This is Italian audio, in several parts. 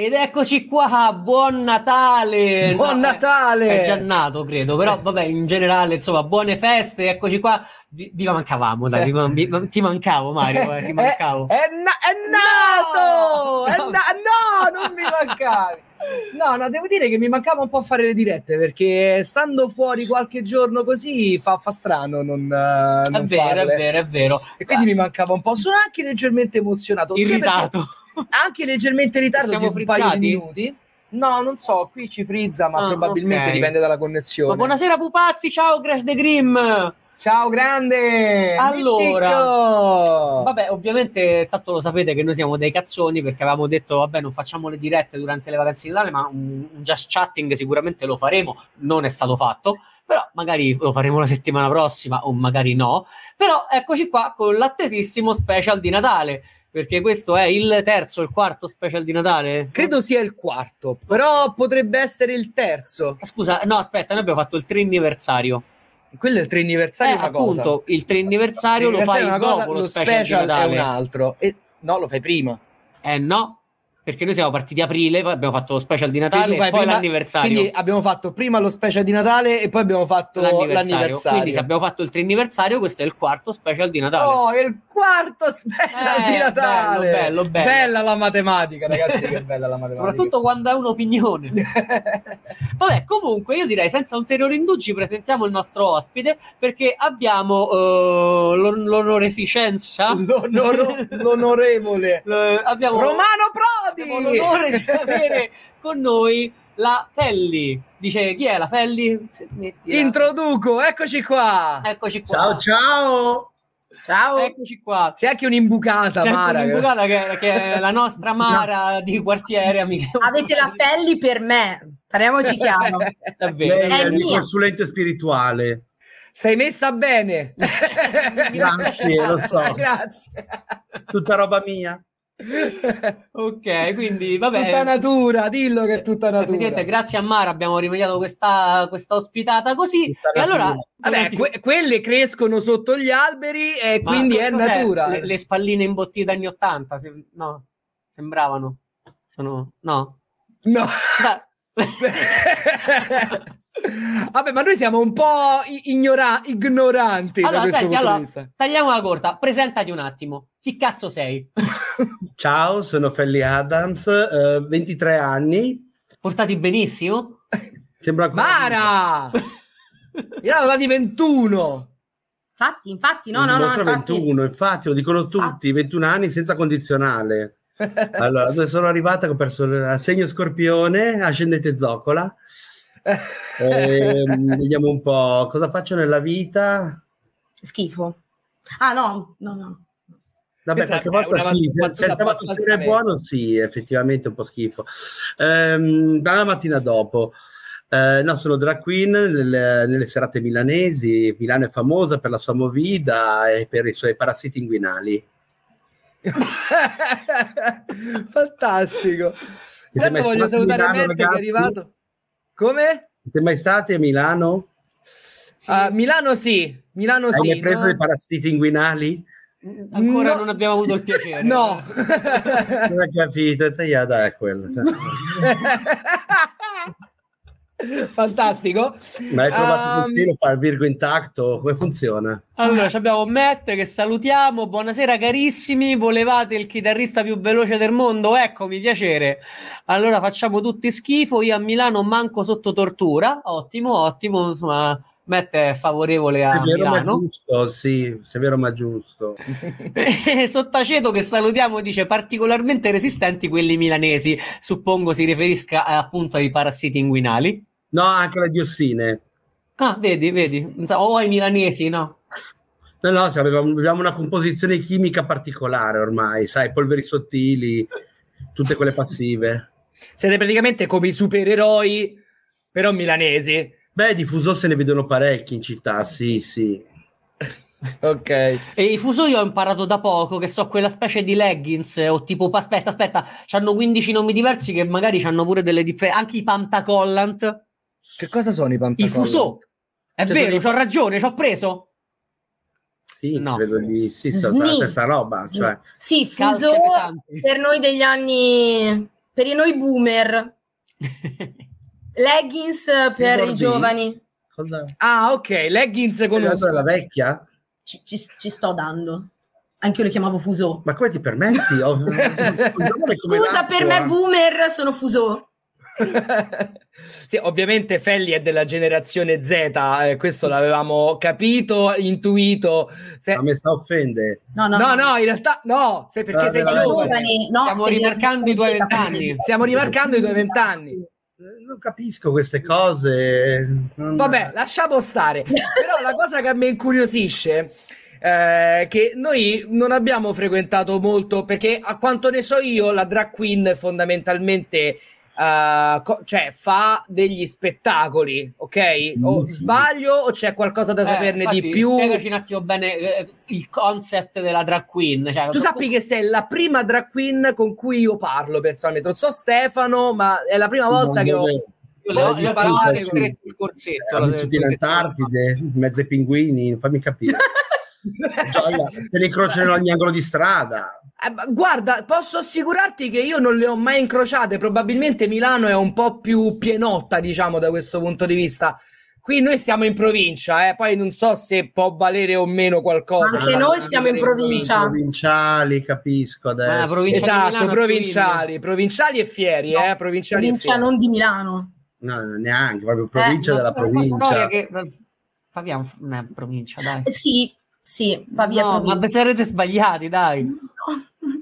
Ed eccoci qua, buon Natale! Buon no, eh, Natale! È, già nato, credo, però vabbè, in generale, insomma, buone feste, eccoci qua. Vi, vi mancavamo, dai, vi, vi, ti mancavo Mario, eh, ti eh, mancavo. È, è, na- è nato! No! Na- no, non mi mancavi! No, no, devo dire che mi mancava un po' fare le dirette perché stando fuori qualche giorno così fa, fa strano non, uh, non È vero, farle. è vero, è vero. E quindi ah. mi mancava un po'. Sono anche leggermente emozionato. Irritato anche leggermente in ritardo Siamo di un frizzati? paio di minuti. No, non so, qui ci frizza, ma ah, probabilmente okay. dipende dalla connessione. Ma buonasera pupazzi, ciao Crash the Grim. Ciao grande! Allora, Mittico! vabbè, ovviamente tanto lo sapete che noi siamo dei cazzoni perché avevamo detto vabbè, non facciamo le dirette durante le vacanze di Natale, ma un, un just chatting sicuramente lo faremo, non è stato fatto, però magari lo faremo la settimana prossima o magari no. Però eccoci qua con l'attesissimo special di Natale perché questo è il terzo, il quarto special di Natale? Credo sia il quarto, però potrebbe essere il terzo. scusa, no, aspetta, noi abbiamo fatto il tre anniversario. Quello è il tre anniversario, eh, appunto, cosa. il tre anniversario lo fai dopo cosa, lo special, special è un altro. E, no, lo fai prima. Eh no, perché noi siamo partiti a aprile, poi abbiamo fatto lo special di Natale e poi prima, l'anniversario. Quindi abbiamo fatto prima lo special di Natale e poi abbiamo fatto l'anniversario. l'anniversario. Quindi se abbiamo fatto il anniversario, questo è il quarto special di Natale. Oh, il quarto special eh, di Natale! Bello, bello, bello. Bella la matematica, ragazzi, che bella la matematica. Soprattutto quando è un'opinione. Vabbè, comunque io direi senza ulteriori indugi presentiamo il nostro ospite perché abbiamo uh, l'on- l'onoreficenza. L'onor- l'onorevole. L- abbiamo... Romano Prodi! abbiamo l'onore di avere con noi la Felli. Dice chi è la Felli? Introduco, eccoci qua. Eccoci qua. Ciao ciao. Ciao. Eccoci qua. C'è anche un'imbucata, C'è Mara. Un'imbucata che... che, è la nostra Mara no. di quartiere, amica. Avete la Felli per me. Parliamoci chiaro. Davvero. Lei è, è il consulente spirituale. Sei messa bene. Grazie, lo so. Grazie. Tutta roba mia. ok, quindi vabbè. Tutta natura, dillo che è tutta eh, natura. Grazie a Mara abbiamo rimediato questa, questa ospitata così. e allora, vabbè, ti... que- quelle crescono sotto gli alberi e Ma quindi è natura. Le, le, spalline imbottite anni 80, se... no, sembravano. Sono... No. No. no. Ah. Vabbè, ma noi siamo un po' ignora- ignoranti. Allora, senti, allora, tagliamo la corta. Presentati un attimo. Chi cazzo sei? Ciao, sono Felly Adams, eh, 23 anni. Portati benissimo. Sembra Mara! Io ero da di 21. Infatti, infatti, no, no, no. Infatti. 21, infatti, lo dicono tutti, ah. 21 anni senza condizionale. Allora, dove sono arrivata Ho perso il segno scorpione, ascendete zoccola eh, vediamo un po', cosa faccio nella vita? Schifo. Ah no, no, no. Vabbè, Questa esatto, qualche volta sì, se, senza mattina è buono sì, effettivamente un po' schifo. Ehm, la mattina dopo. Eh, no, sono drag queen nelle, nelle, serate milanesi. Milano è famosa per la sua movida e per i suoi parassiti inguinali. Fantastico. Intanto voglio salutare Milano, Matt che è arrivato. Come? Siete mai state a Milano? Sì. Uh, Milano sì, Milano Hai sì. Hai preso no? i parassiti inguinali? Ancora no. non abbiamo avuto il piacere. No. non ho capito, è tagliata è quella. Cioè. Fantastico. Ma hai trovato um, il fa il virgo intatto? Come funziona? Allora, abbiamo Matt che salutiamo. Buonasera carissimi, volevate il chitarrista più veloce del mondo? Eccomi, piacere. Allora facciamo tutti schifo, io a Milano manco sotto tortura. Ottimo, ottimo, insomma... Matt è favorevole a severo Milano. Ma giusto, sì, severo ma giusto. Sottaceto che salutiamo dice particolarmente resistenti quelli milanesi, suppongo si riferisca eh, appunto ai parassiti inguinali. No, anche le diossine. Ah, vedi, vedi. O ai milanesi, no? No, no, cioè, abbiamo una composizione chimica particolare ormai, sai, polveri sottili, tutte quelle passive. Siete praticamente come i supereroi, però milanesi. Beh, di fuso se ne vedono parecchi in città, sì, sì. ok. E i fuso io ho imparato da poco che so quella specie di leggings o tipo aspetta, aspetta, hanno 15 nomi diversi che magari hanno pure delle differenze, anche i pantacollant che cosa sono i pantaloni? I fuso! È cioè, vero, i... ho ragione, ci ho preso! Sì, no. credo di... Sì, sono la stessa roba, cioè... Sì, fuso per noi degli anni... Per i noi boomer. Leggings per i giovani. Cosa? Ah, ok, leggings con... La vecchia? Ci, ci, ci sto dando. Anche io lo chiamavo Fuso. Ma come ti permetti? Oh, Scusa, per me eh. boomer sono Fuso. sì, ovviamente Felli è della generazione Z, eh, questo l'avevamo capito, intuito. Se... Ma mi sta offende. No no, no, no, in realtà no, ah, sei perché no, sei giovane. No, Stiamo rimarcando i tuoi vent'anni. Stiamo rimarcando i tuoi vent'anni. Eh, non capisco queste cose. Non... Vabbè, lasciamo stare. Però la cosa che a me incuriosisce eh, che noi non abbiamo frequentato molto perché a quanto ne so io la drag queen fondamentalmente Uh, co- cioè fa degli spettacoli, ok? Mm, o sbaglio o c'è qualcosa da eh, saperne infatti, di più? Spiegaci un attimo bene eh, il concept della drag queen. Cioè, tu sappi tu... che sei la prima drag queen con cui io parlo personalmente. Non so Stefano, ma è la prima volta che ho... Io le, le parole il corsetto. Eh, vissuto in Antartide, in mezzo ai pinguini, fammi capire. Gioia, cioè, se li incrociano cioè ogni angolo di strada. Eh, guarda, posso assicurarti che io non le ho mai incrociate, probabilmente Milano è un po' più pienotta, diciamo, da questo punto di vista. Qui noi siamo in provincia, eh, poi non so se può valere o meno qualcosa. Anche noi siamo in provincia. Provinciali, capisco adesso. Ah, provincia esatto, Milano, provinciali, provinciali e fieri, no, eh, provinciali provincia e non di Milano. No, neanche, proprio provincia eh, della provincia. Che... Pavia è una provincia, dai. Eh, sì, sì, Pavia no, provincia. ma sarete sbagliati, dai.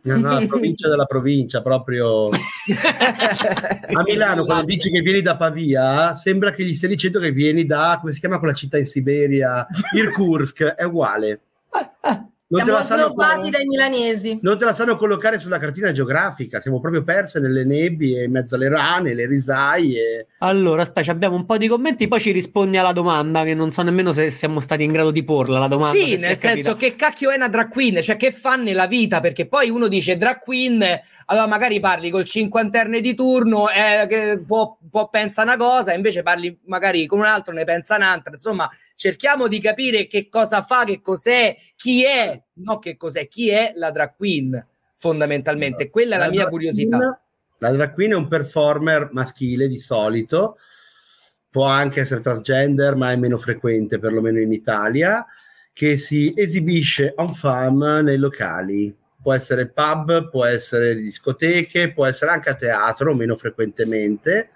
No, no, la provincia della provincia, proprio a Milano. Quando dici che vieni da Pavia, sembra che gli stia dicendo che vieni da come si chiama quella città in Siberia, Irkutsk, è uguale. non siamo snobbati dai milanesi. Non te la sanno collocare sulla cartina geografica, siamo proprio perse nelle nebbie, in mezzo alle rane, le risaie. Allora, aspetta, abbiamo un po' di commenti, poi ci rispondi alla domanda, che non so nemmeno se siamo stati in grado di porla la domanda. Sì, se nel senso capita. che cacchio è una drag queen, cioè che fa nella vita, perché poi uno dice drag queen, allora magari parli col cinquanterne di turno, eh, che può, può pensa una cosa, invece parli magari con un altro, ne pensa un'altra, insomma cerchiamo di capire che cosa fa, che cos'è, chi è no che cos'è, chi è la drag queen fondamentalmente. Quella è la, la mia curiosità. la drag queen è un performer maschile di solito, può anche essere transgender, ma è meno frequente, perlomeno in Italia, che si esibisce on fam nei locali. Può essere pub, può essere discoteche, può essere anche a teatro, meno frequentemente.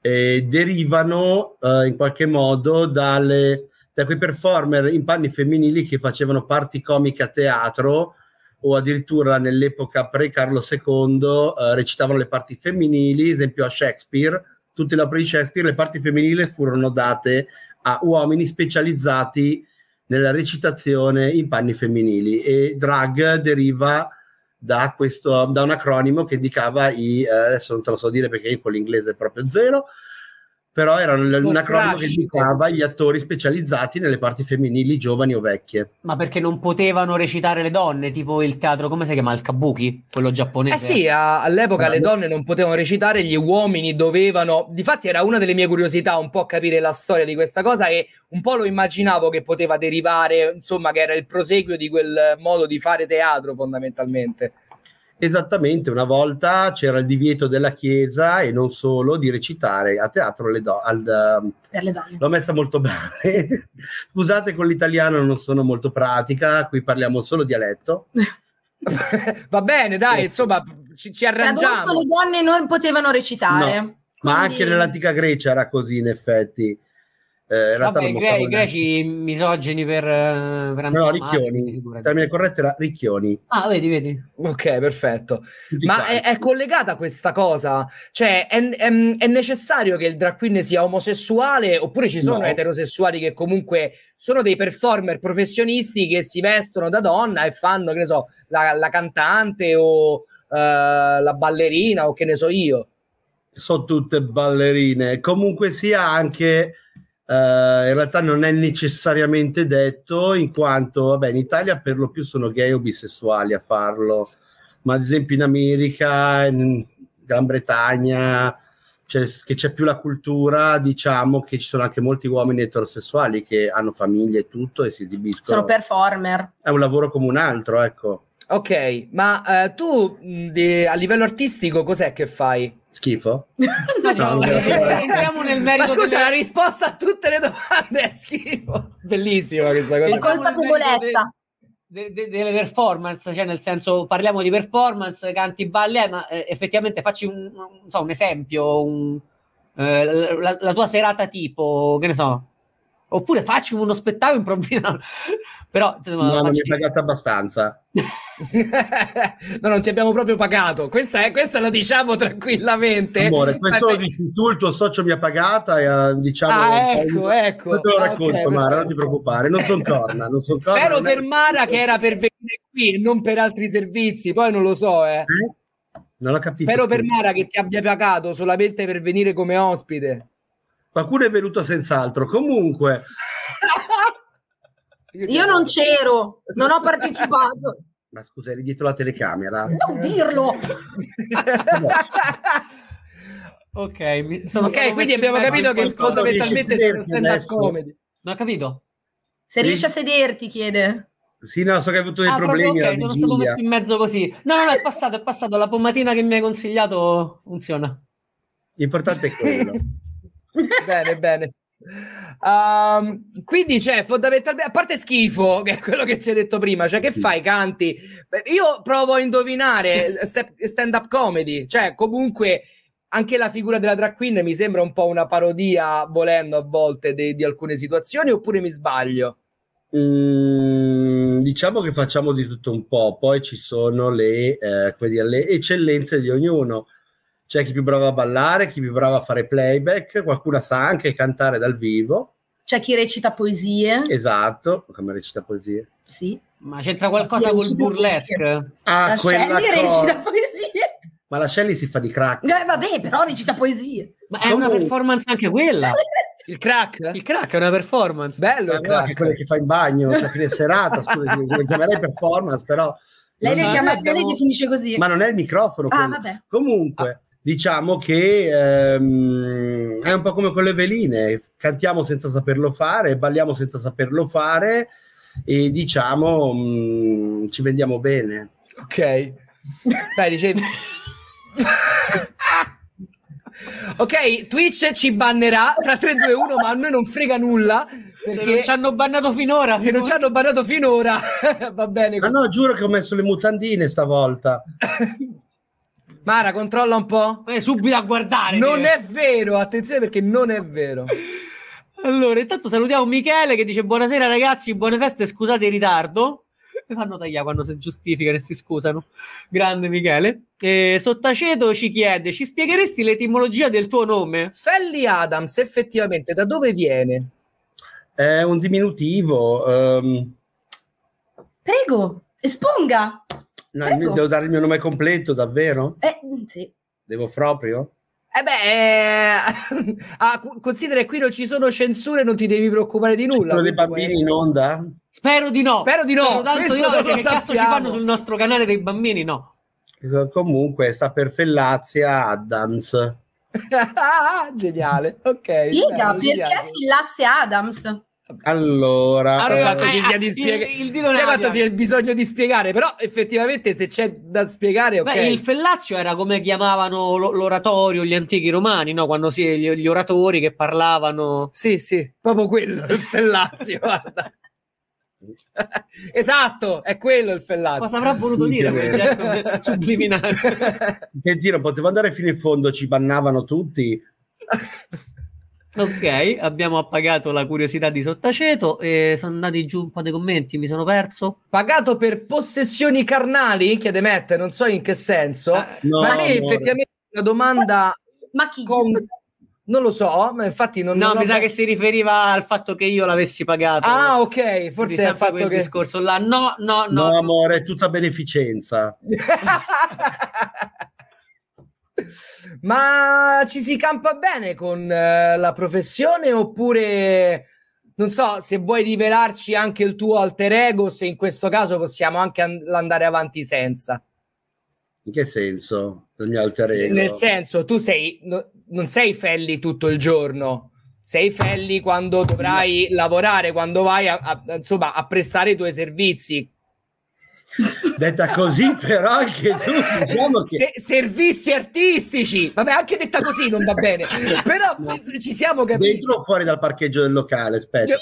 Eh, derivano eh, in qualche modo dalle da quei performer in panni femminili che facevano parti comiche a teatro o addirittura nell'epoca pre-Carlo II eh, recitavano le parti femminili, esempio a Shakespeare, tutte le opere di Shakespeare, le parti femminili furono date a uomini specializzati nella recitazione in panni femminili e drag deriva da, questo, da un acronimo che indicava i, eh, adesso non te lo so dire perché io con l'inglese è proprio zero, però era un, una cronaca che indicava gli attori specializzati nelle parti femminili, giovani o vecchie. Ma perché non potevano recitare le donne, tipo il teatro, come si chiama, il kabuki, quello giapponese? Eh sì, a, all'epoca no, le donne non potevano recitare, gli uomini dovevano... Difatti era una delle mie curiosità un po' capire la storia di questa cosa e un po' lo immaginavo che poteva derivare, insomma, che era il proseguio di quel modo di fare teatro fondamentalmente. Esattamente, una volta c'era il divieto della Chiesa e non solo di recitare a teatro le do- al, ehm, per le donne. L'ho messa molto bene. Sì. Scusate, con l'italiano non sono molto pratica, qui parliamo solo dialetto. Va bene, dai, sì. insomma, ci, ci arrangiamo. Tradotto, le donne non potevano recitare. No, quindi... Ma anche nell'antica Grecia era così, in effetti eh, Vabbè, i, gre- i greci misogeni per, eh, per No, ricchioni. Il termine corretto era ricchioni. Ah, vedi, vedi. Ok, perfetto. Tutti Ma è, è, collegata questa cosa? Cioè, è, è, è, necessario che il drag queen sia omosessuale oppure ci sono no. eterosessuali che comunque sono dei performer professionisti che si vestono da donna e fanno, che ne so, la, la cantante o uh, la ballerina o che ne so io? Sono tutte ballerine. Comunque sia anche Uh, in realtà non è necessariamente detto, in quanto vabbè, in Italia per lo più sono gay o bisessuali a farlo, ma ad esempio in America, in Gran Bretagna, c'è, che c'è più la cultura, diciamo che ci sono anche molti uomini eterosessuali che hanno famiglie e tutto e si esibiscono. Sono performer. È un lavoro come un altro, ecco. Ok, ma eh, tu di, a livello artistico cos'è che fai? Schifo? no, no, no, eh, entriamo nel merito. Ma scusa, delle... la risposta a tutte le domande è schifo. Bellissima questa cosa. Con consapevolezza. De, delle performance, cioè nel senso parliamo di performance, canti, balli, ma eh, effettivamente facci un, un, so, un esempio, un, eh, la, la, tua serata tipo, che ne so, oppure facci uno spettacolo improvvisato. Però insomma, no, non mi hai pagato abbastanza. no, non ti abbiamo proprio pagato. Questa, è, questa lo diciamo tranquillamente. Amore, questo Infatti... dici tu, il tuo socio mi ha pagata. E, eh, diciamo, ah, ecco, ecco. Te lo ah, racconto, okay, Mara, non ti preoccupare. Non sono torna Non son Spero non per è... Mara che era per venire qui e non per altri servizi. Poi non lo so, eh. eh? Non ho capito. Spero per Mara che ti abbia pagato solamente per venire come ospite. Qualcuno è venuto senz'altro. Comunque. Io, Io non c'ero, non ho partecipato. Ma scusa, eri dietro la telecamera. Non dirlo! ok, mi, sono ok, quindi abbiamo capito che fondamentalmente sei una stand-up comedy. Non ho capito. Se riesci a sederti, chiede. Sì, no, so che hai avuto dei ah, problemi. Proprio, ok, sono stato messo in mezzo così. No, no, no, è passato, è passato. La pomatina che mi hai consigliato funziona. L'importante è quello. bene, bene. Um, quindi cioè, fondamentalmente a parte schifo che è quello che ci hai detto prima cioè che sì. fai canti io provo a indovinare eh, stand up comedy cioè comunque anche la figura della drag queen mi sembra un po' una parodia volendo a volte de- di alcune situazioni oppure mi sbaglio mm, diciamo che facciamo di tutto un po' poi ci sono le, eh, dire, le eccellenze di ognuno c'è chi è più bravo a ballare, chi è più bravo a fare playback, qualcuna sa anche cantare dal vivo. C'è chi recita poesie. Esatto, come recita poesie. Sì. Ma c'entra qualcosa chi col burlesque? Poesie. Ah, la quella Shelley cosa. recita poesie. Ma la Shelley si fa di crack. No, eh, vabbè, però recita poesie. Ma è Comunque. una performance anche quella. Il crack? Il crack è una performance. Bello, il crack. È quella che fa in bagno, cioè fine serata, scusami, lo chiamerei performance, però... Lei, le, chiama, abbiamo... lei le definisce così. Ma non è il microfono. Ah, vabbè. Comunque, ah diciamo che ehm, è un po' come con le veline, cantiamo senza saperlo fare, balliamo senza saperlo fare e diciamo mh, mm, ci vendiamo bene. Ok, dai, dicevi. ok, Twitch ci bannerà tra 3, 2, 1, ma a noi non frega nulla. Perché se non ci hanno bannato finora. Se non ci hanno bannato finora, va bene. Ma no, giuro che ho messo le mutandine stavolta. Mara, controlla un po'. Eh, subito a guardare. Non te. Cioè. è vero, attenzione perché non è vero. Allora, intanto salutiamo Michele che dice buonasera ragazzi, buone feste, scusate il ritardo. Mi fanno tagliare quando si giustificano e si scusano. Grande Michele. Eh, Sottaceto ci chiede, ci spiegheresti l'etimologia del tuo nome? Felli Adams, effettivamente, da dove viene? È un diminutivo. Um... Prego, esponga. No, ecco. Devo dare il mio nome completo, davvero? Eh, mm, sì. Devo proprio? Eh beh, eh, ah, considera che qui non ci sono censure, non ti devi preoccupare di nulla. Sono dei bambini in onda? Spero di no. Spero di no. Spero tanto di no, perché che cazzo ci fanno sul nostro canale dei bambini, no. Eh, comunque sta per Fellazia Adams. Ah, geniale, ok. Spiega, perché Fellazia Adams? Allora, eh, ah, il, cioè, c'è quanto sia il bisogno di spiegare, però effettivamente se c'è da spiegare, okay. Beh, il fellazio era come chiamavano l- l'oratorio gli antichi romani, no? Quando si, gli, gli, oratori che parlavano. Sì, sì, proprio quello, il fellazio, guarda. esatto, è quello il fellazio. Cosa avrà voluto sì, dire quel gesto subliminale? Che tiro, potevo andare fino in fondo, ci bannavano tutti. Ok, abbiamo appagato la curiosità di Sottaceto e sono andati giù un po' dei commenti, mi sono perso. Pagato per possessioni carnali? Chiede Matt, non so in che senso. Ah, no, ma lì effettivamente una domanda... Ma chi? Con... Non lo so, ma infatti non... No, non mi sa che si riferiva al fatto che io l'avessi pagato. Ah, ok, forse ha fatto quel che... discorso là. No, no, no. No, amore, è tutta beneficenza. Ma ci si campa bene con eh, la professione oppure non so se vuoi rivelarci anche il tuo alter ego, se in questo caso possiamo anche an- andare avanti senza. In che senso? Il mio alter ego? Nel senso, tu sei, no, non sei Felli tutto il giorno, sei Felli quando dovrai no. lavorare, quando vai a, a, insomma, a prestare i tuoi servizi detta così però anche tu diciamo che... Se, servizi artistici vabbè anche detta così non va bene però no. ci siamo capiti dentro o fuori dal parcheggio del locale aspetta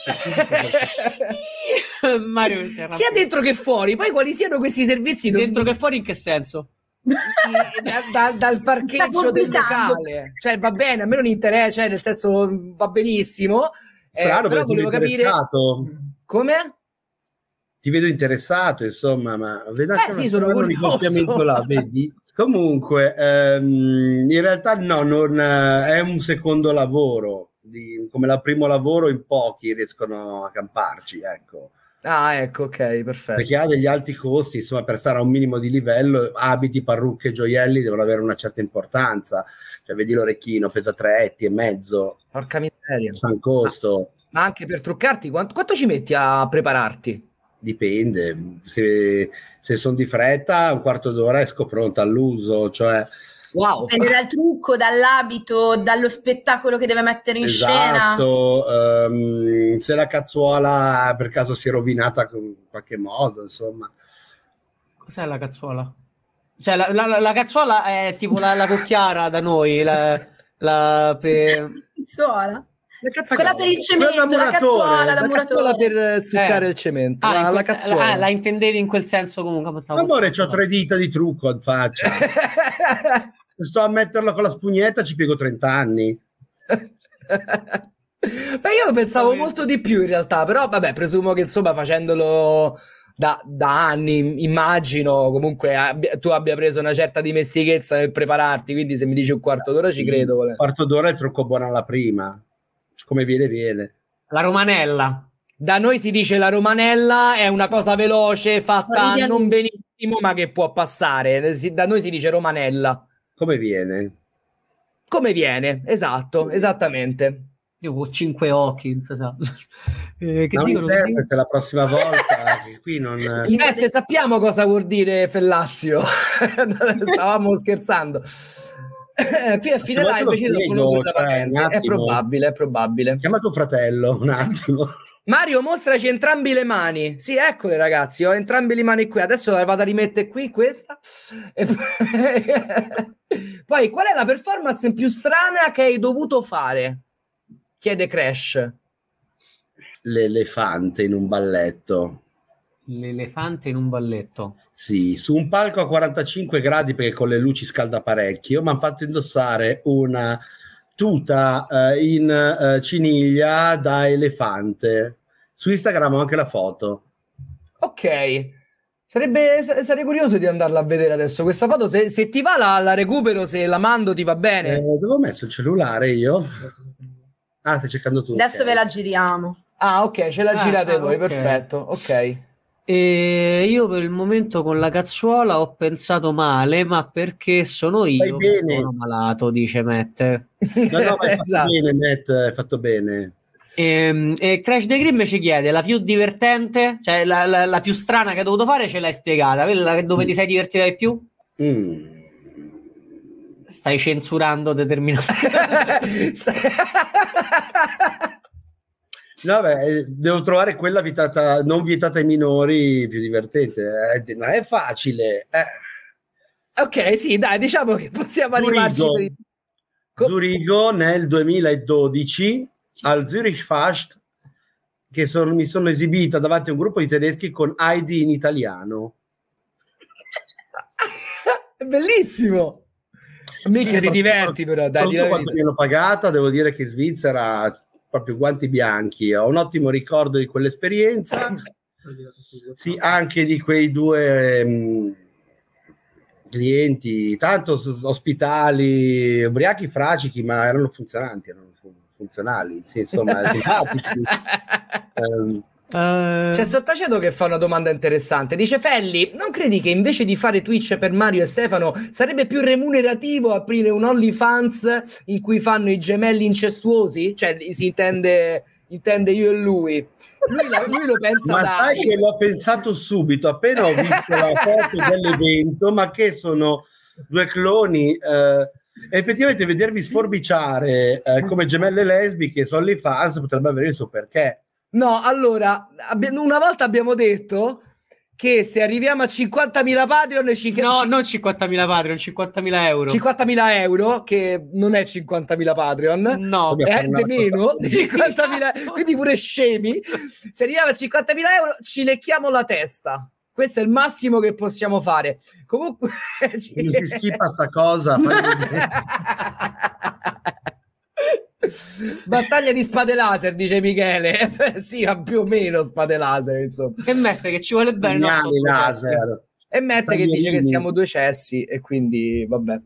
Mario, sia dentro che fuori poi quali siano questi servizi dentro che fuori in che senso? Da, da, dal parcheggio del locale cioè va bene a me non interessa cioè, nel senso va benissimo eh, Strano, però volevo capire come? ti vedo interessato, insomma, ma vedete sì, sono un ricopiamento là, vedi? Comunque, ehm, in realtà no, non, eh, è un secondo lavoro, di, come la primo lavoro in pochi riescono a camparci, ecco. Ah, ecco, ok, perfetto. Perché ha degli alti costi, insomma, per stare a un minimo di livello, abiti, parrucche, gioielli devono avere una certa importanza. Cioè, vedi l'orecchino, pesa tre etti e mezzo. Porca miseria. costo. Ma, ma, anche per truccarti, quanto, quanto ci metti a prepararti? dipende. Se, se sono di fretta, un quarto d'ora esco pronta all'uso, cioè. Wow. Dipende dal trucco, dall'abito, dallo spettacolo che deve mettere in esatto, scena. Ehm, um, se la cazzuola per caso si è rovinata in qualche modo, insomma. Cos'è la cazzuola? Cioè, la, la, la cazzuola è tipo la, la cocchiara da noi, la, la pe... cazzuola? la quella per il cemento, la, la cazzuola, la, la per succare eh. eh. il cemento. Ah, la, la, cazzuola. Ah, la intendevi in quel senso comunque. Amore, ho tre dita di trucco in faccia. Sto a metterla con la spugnetta, ci piego 30 anni. Beh, io pensavo molto di più in realtà, però vabbè, presumo che insomma facendolo da, da anni, immagino comunque abbia, tu abbia preso una certa dimestichezza nel prepararti, quindi se mi dici un quarto d'ora ci credo. Un quarto d'ora è troppo buona la prima come viene viene. La romanella. Da noi si dice la romanella è una cosa veloce, fatta non benissimo, ma che può passare. Eh, da noi si dice romanella. Come viene? Come viene, esatto, esattamente. Io ho cinque occhi, non so. Eh, che no, dicono, internet, la prossima volta. Eh, qui non... Internet, sappiamo cosa vuol dire Fellazio. Stavamo scherzando. Eh, qui a eh, fine live ci sono cioè, è probabile, è probabile. Chiama tuo fratello un attimo. Mario, mostraci entrambi le mani. Sì, eccole ragazzi, ho entrambi le mani qui. Adesso la vado a rimettere qui, questa. E poi, qual è la performance più strana che hai dovuto fare? Chiede Crash. L'elefante in un balletto. L'elefante in un balletto. Sì, su un palco a 45 gradi perché con le luci scalda parecchio, mi hanno fatto indossare una tuta eh, in eh, ciniglia da elefante. Su Instagram ho anche la foto. Ok. Sarebbe, sarei curioso di andarla a vedere adesso. Questa foto, se, se ti va, la, la, recupero. Se la mando, ti va bene. Eh, dove ho messo il cellulare io? Ah, stai cercando tu. Adesso okay. ve la giriamo. Ah, ok, ce la ah, girate ah, voi. Okay. Perfetto, ok. E io per il momento con la cazzuola ho pensato male, ma perché sono io che sono malato, dice Matt. No, no, ma esatto. fatto bene, Matt, hai fatto bene. E, ehm, e Crash the Grim ci chiede la più divertente, cioè la, la, la, più strana che hai dovuto fare ce l'hai spiegata, quella dove mm. ti sei divertita di più? Mm. Stai censurando determinate... No, beh, eh, devo trovare quella vietata, non vietata ai minori più divertente. Eh, non è facile. Eh. Ok, sì, dai, diciamo che possiamo Zurigo. arrivarci. Per... Zurigo nel 2012 al Zurich Fast che son, mi sono esibita davanti a un gruppo di tedeschi con Heidi in italiano. Bellissimo! Mica ti eh, diverti però, dai, di quanto mi hanno pagata, devo dire che in Svizzera proprio guanti bianchi. Ho un ottimo ricordo di quell'esperienza, sì, anche di quei due mh, mm, clienti, tanto ospitali, ubriachi fragili, ma erano funzionanti, erano funzionali, sì, insomma, simpatici. um, Uh... C'è Sottaceto che fa una domanda interessante. Dice Felli, non credi che invece di fare Twitch per Mario e Stefano sarebbe più remunerativo aprire un OnlyFans in cui fanno i gemelli incestuosi? Cioè si intende, intende io e lui. Lui, la, lui, lo pensa ma da... sai che l'ho pensato subito appena ho visto la foto dell'evento ma che sono due cloni eh, effettivamente vedervi sforbiciare eh, come gemelle lesbiche su OnlyFans potrebbe avere il suo perché No, allora, abbi- una volta abbiamo detto che se arriviamo a 50.000 Patreon... Ci... No, non 50.000 Patreon, 50.000 euro. 50.000 euro, che non è 50.000 Patreon. No, è di meno. 50.000, quindi pure scemi. Se arriviamo a 50.000 euro ci lecchiamo la testa. Questo è il massimo che possiamo fare. Comunque... si schifa sta cosa. Battaglia di spade laser, dice Michele. sì, ha più o meno spade laser, insomma. E mette che ci vuole bene. laser. E mette che dice che siamo due cessi e quindi vabbè.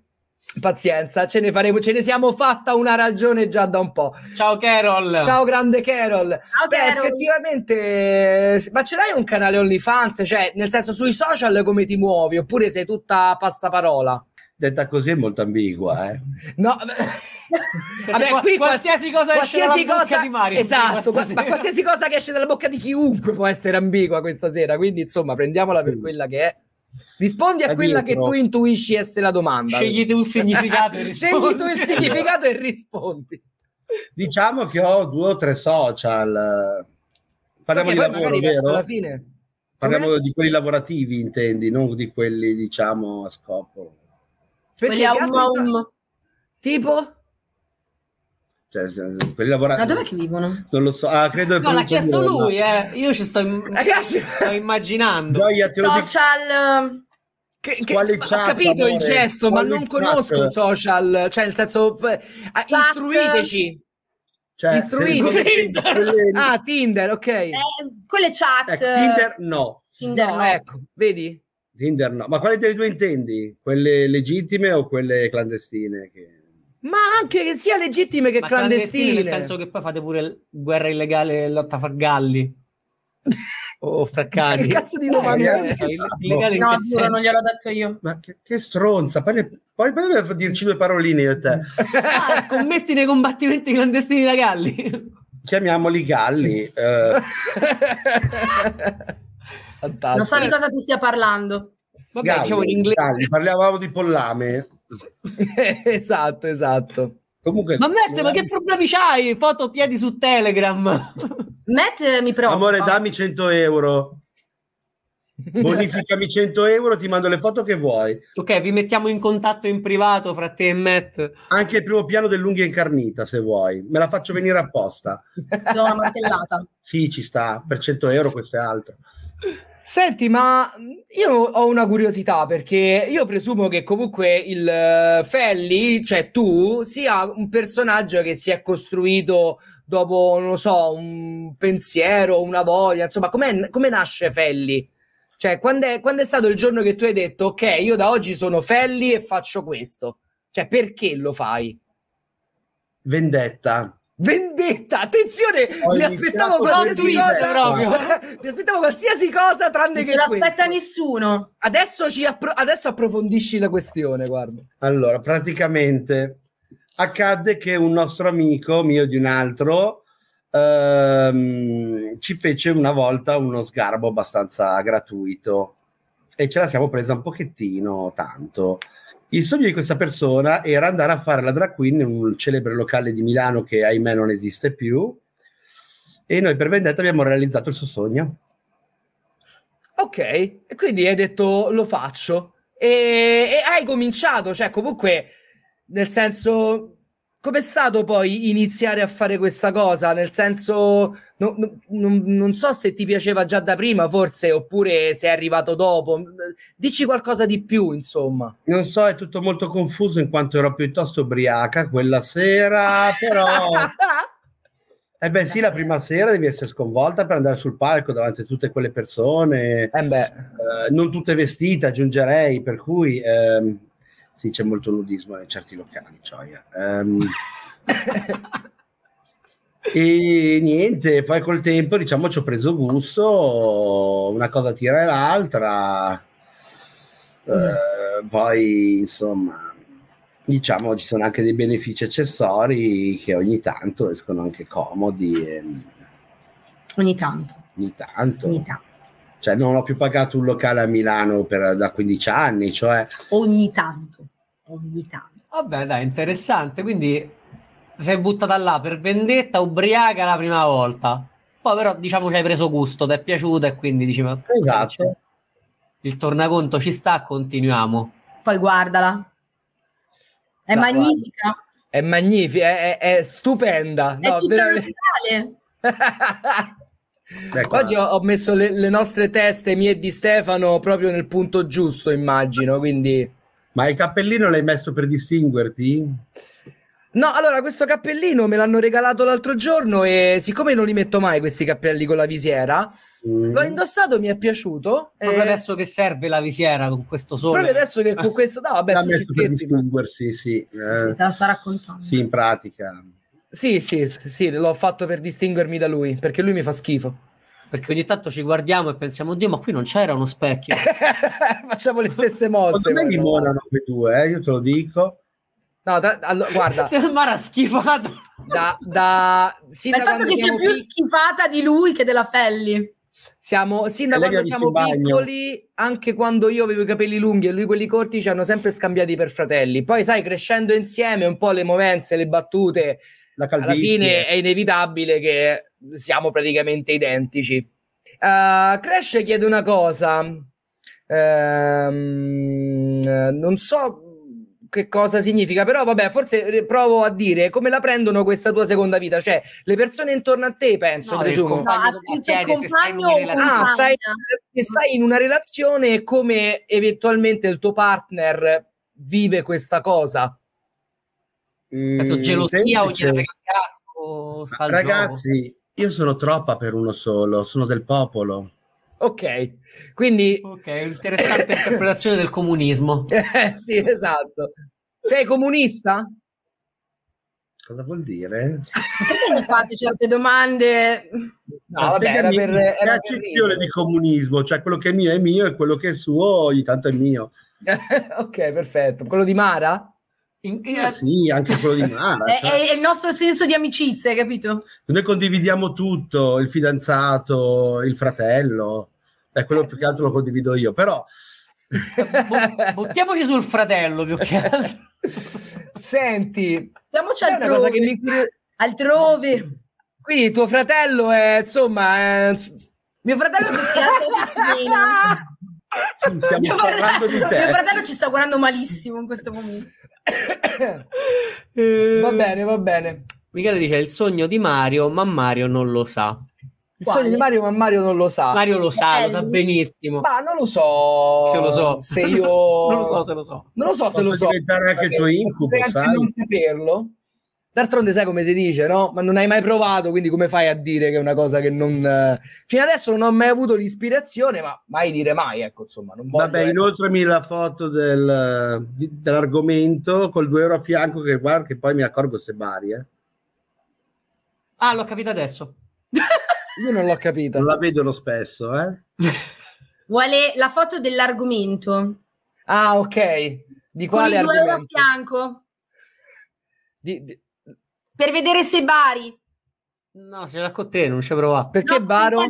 Pazienza, ce ne faremo, ce ne siamo fatta una ragione già da un po'. Ciao Carol. Ciao grande Carol. Ciao, Beh, Carol. effettivamente, ma ce l'hai un canale OnlyFans? Cioè, nel senso, sui social come ti muovi? Oppure sei tutta passaparola? Detta così è molto ambigua, eh? No, Vabbè, qua, qui qualsiasi cosa qualsiasi esce dalla cosa, di Mario. Esatto, quals- ma qualsiasi cosa che esce dalla bocca di chiunque può essere ambigua questa sera, quindi insomma prendiamola per quella che è. Rispondi a è quella dietro. che tu intuisci essere la domanda. Scegliete un significato e rispondi. Scegli tu il significato e rispondi. Diciamo che ho due o tre social. Parliamo Perché di lavoro, vero? Alla fine. Parliamo Come? di quelli lavorativi, intendi, non di quelli, diciamo, a scopo. Perché quelli a uno a Tipo? Cioè, quelli lavorati... Ma dov'è che vivono? Non lo so, ah, credo no, l'ha chiesto Roma. lui, eh. io ci sto, Ragazzi, sto immaginando. Gioia, Social... Dico... Ehm, che, che, ho capito amore? il gesto, Quali ma non chat? conosco social, cioè nel senso, ah, chat. istruiteci. Cioè, istruiteci. Tinder. Ah, quelle... Ah, Tinder, ok. Eh, quelle chat. Eh, Tinder no. Tinder no. no. Ecco, vedi? Tinder no. Ma quale delle due intendi? Quelle legittime o quelle clandestine? Che... Ma anche che sia legittime che ma clandestine. clandestine. Nel senso che poi fate pure guerra illegale e lotta fra galli. o fra cani. Che cazzo di domanda eh, eh, cioè, illegale No, giuro, non gliel'ho detto io. Ma che, che stronza. Poi, poi, poi dirci due paroline io e te. Ah, scommetti nei combattimenti clandestini da galli. Chiamiamoli galli. Eh. non so di cosa tu stia parlando. Vabbè, diciamo galli, in inglese. Galli, parlavamo di pollame. esatto, esatto. Comunque, ma Matt, ma che problemi c'hai? Foto piedi su Telegram. Matt mi preoccupa. Amore, dammi 100 euro. Bonificami 100 euro, ti mando le foto che vuoi. Ok, vi mettiamo in contatto in privato fra te e Matt. Anche il primo piano dell'unghia incarnita, se vuoi. Me la faccio venire apposta. No, una martellata. sì, ci sta. Per 100 euro questo è altro. Senti, ma io ho una curiosità perché io presumo che comunque il uh, Felli, cioè tu, sia un personaggio che si è costruito dopo, non lo so, un pensiero, una voglia, insomma, come nasce Felli? Cioè, quando è, quando è stato il giorno che tu hai detto, ok, io da oggi sono Felli e faccio questo? Cioè, perché lo fai? Vendetta. Vendetta, attenzione, Ho mi aspettavo qualsiasi cosa, proprio. mi aspettavo qualsiasi cosa tranne non che Non l'aspetta nessuno. Adesso, ci appro- adesso approfondisci la questione, guarda. Allora, praticamente accadde che un nostro amico, mio di un altro, ehm, ci fece una volta uno sgarbo abbastanza gratuito e ce la siamo presa un pochettino tanto. Il sogno di questa persona era andare a fare la drag queen in un celebre locale di Milano che ahimè non esiste più. E noi per vendetta abbiamo realizzato il suo sogno. Ok, e quindi hai detto lo faccio. E, e hai cominciato, cioè comunque, nel senso, Com'è stato poi iniziare a fare questa cosa? Nel senso, no, no, non, non so se ti piaceva già da prima, forse, oppure sei arrivato dopo. Dici qualcosa di più, insomma. Non so, è tutto molto confuso in quanto ero piuttosto ubriaca quella sera, però... eh beh sì, la prima sera devi essere sconvolta per andare sul palco davanti a tutte quelle persone, eh eh, non tutte vestite aggiungerei, per cui ehm, sì, c'è molto nudismo in certi locali, gioia. Um, e niente, poi col tempo diciamo ci ho preso gusto, una cosa tira l'altra, mm. eh, poi insomma diciamo ci sono anche dei benefici accessori che ogni tanto escono anche comodi. E... Ogni tanto. Ogni tanto. Ogni tanto. Cioè non ho più pagato un locale a Milano per, da 15 anni, cioè... Ogni tanto ogni Vabbè, dai, interessante. Quindi sei buttata là per vendetta, ubriaca la prima volta. Poi però diciamo ci hai preso gusto, ti è piaciuta e quindi dici ma... Esatto. Il tornaconto ci sta, continuiamo. Poi guardala. È no, magnifica. Guarda. È magnifica, è, è, è stupenda. È no, veramente... Ecco. Oggi ho, messo le, le nostre teste mie e di Stefano proprio nel punto giusto, immagino, quindi... Ma il cappellino l'hai messo per distinguerti? No, allora questo cappellino me l'hanno regalato l'altro giorno e siccome non li metto mai questi cappelli con la visiera, mm. l'ho indossato, mi è piaciuto. Proprio e... adesso che serve la visiera con questo sole. Proprio adesso che con questo... No, vabbè, L'ha messo per distinguersi, sì. Sì, eh, sì, te la sta raccontando. Sì, in pratica. Sì, sì, sì, l'ho fatto per distinguermi da lui, perché lui mi fa schifo perché ogni tanto ci guardiamo e pensiamo, Dio, ma qui non c'era uno specchio. Facciamo le stesse mosse. Secondo me limonano quei due, eh, io te lo dico. No, da, allo, guarda. Mara schifata. Da, da, sin il fatto che sia più pic- schifata di lui che della Felli. Siamo, sin da quando siamo piccoli, bagno. anche quando io avevo i capelli lunghi e lui quelli corti, ci hanno sempre scambiati per fratelli. Poi, sai, crescendo insieme, un po' le movenze, le battute, alla fine è inevitabile che siamo praticamente identici. Uh, Crash chiede una cosa, ehm, non so che cosa significa, però vabbè, forse provo a dire come la prendono questa tua seconda vita, cioè le persone intorno a te, penso, no, presumo. No, chiede se stai in, ah, stai, se stai in una relazione e come eventualmente il tuo partner vive questa cosa. Cazzo, mm, gelosia o gira cazzo? Ragazzi, gioco. io sono troppa per uno solo, sono del popolo. Ok, quindi... Ok, interessante interpretazione del comunismo. Eh, sì, esatto. Sei comunista? Cosa vuol dire? Perché mi fate certe domande? No, vabbè, era per... Era per di comunismo, cioè quello che è mio è mio e quello che è suo ogni tanto è mio. ok, perfetto. Quello di Mara? In, in... Eh sì, anche quello di Mara. è, cioè. è, il nostro senso di amicizia, capito? Noi condividiamo tutto, il fidanzato, il fratello. è quello più che altro lo condivido io, però... buttiamoci sul fratello più che altro. Senti, Andiamoci altrove. Una cosa che mi... altrove. Quindi tuo fratello è, insomma... È... Mio fratello si sta... Sì, mio, fratello, mio fratello ci sta guardando malissimo in questo momento. Eh. Va bene, va bene. Michele dice il sogno di Mario, ma Mario non lo sa. Il Quale? sogno di Mario, ma Mario non lo sa. Mario lo sa, lo sa benissimo. Ma non lo so. Se lo so. Se io... non lo so se lo so. Non lo so se lo so. diventare anche il tuo incubo, sai? non saperlo. D'altronde sai come si dice, no? Ma non hai mai provato, quindi come fai a dire che è una cosa che non... Eh... Fino adesso non ho mai avuto l'ispirazione, ma mai dire mai, ecco, insomma. Non voglio, Vabbè, ecco. inoltrami la foto del, dell'argomento col 2 euro a fianco che guarda che poi mi accorgo se varia. Eh. Ah, l'ho capito adesso. Io non l'ho capito. Non la vedo lo spesso, eh? Vuole la foto dell'argomento. Ah, ok. Di quale con il 2 euro a fianco. Di, di, per vedere se Bari. No, se la con te, non ci provato. Perché no, Baro?